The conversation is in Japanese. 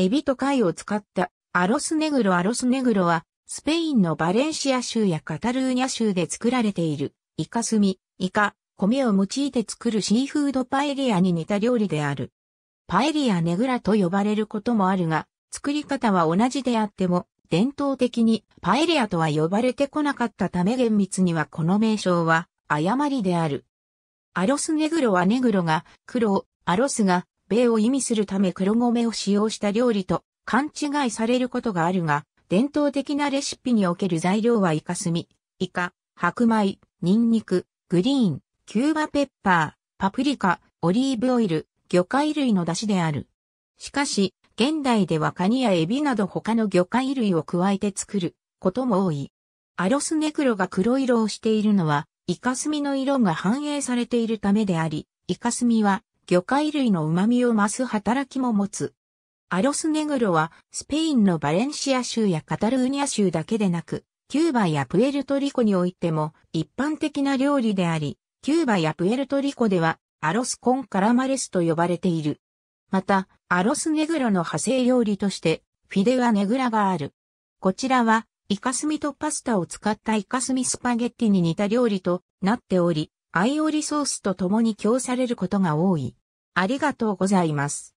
エビと貝を使ったアロスネグロアロスネグロは、スペインのバレンシア州やカタルーニャ州で作られている、イカスミ、イカ、米を用いて作るシーフードパエリアに似た料理である。パエリアネグラと呼ばれることもあるが、作り方は同じであっても、伝統的にパエリアとは呼ばれてこなかったため厳密にはこの名称は誤りである。アロスネグロはネグロが黒、アロスが米を意味するため黒米を使用した料理と勘違いされることがあるが、伝統的なレシピにおける材料はイカスミ、イカ、白米、ニンニク、グリーン、キューバペッパー、パプリカ、オリーブオイル、魚介類の出汁である。しかし、現代ではカニやエビなど他の魚介類を加えて作ることも多い。アロスネクロが黒色をしているのは、イカスミの色が反映されているためであり、イカスミは魚介類の旨味を増す働きも持つ。アロスネグロはスペインのバレンシア州やカタルーニャ州だけでなく、キューバやプエルトリコにおいても一般的な料理であり、キューバやプエルトリコではアロスコンカラマレスと呼ばれている。また、アロスネグロの派生料理としてフィデアネグラがある。こちらはイカスミとパスタを使ったイカスミスパゲッティに似た料理となっており、アイオリソースと共に供されることが多い。ありがとうございます。